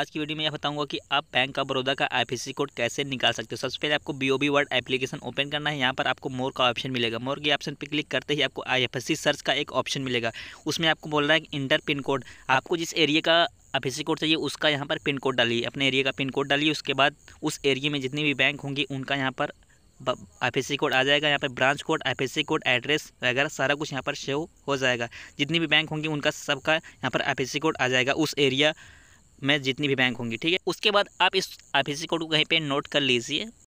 आज की वीडियो में यह बताऊंगा कि आप बैंक ऑफ बड़ौदा का आईएफएससी कोड कैसे निकाल सकते हो सबसे पहले आपको बीओबी वर्ड एप्लीकेशन ओपन करना है यहाँ पर आपको मोर का ऑप्शन मिलेगा मोर के ऑप्शन पर क्लिक करते ही आपको आईएफएससी सर्च का एक ऑप्शन मिलेगा उसमें आपको बोल रहा है इंटर पिन कोड आपको जिस एरिया का ऑफिसी कोड चाहिए उसका यहाँ पर पिन कोड डालिए अपने एरिया का पिन कोड डालिए उसके बाद उस एरिया में जितनी भी बैंक होंगी उनका यहाँ पर आईपीसी कोड आ जाएगा यहाँ पर branch code IPC code address वगैरह सारा कुछ यहाँ पर शेव हो जाएगा जितनी भी बैंक होंगी उनका सबका यहाँ पर आईपीसी कोड आ जाएगा उस एरिया में जितनी भी बैंक होंगी ठीक है उसके बाद आप इस आई कोड को कहीं पे नोट कर लीजिए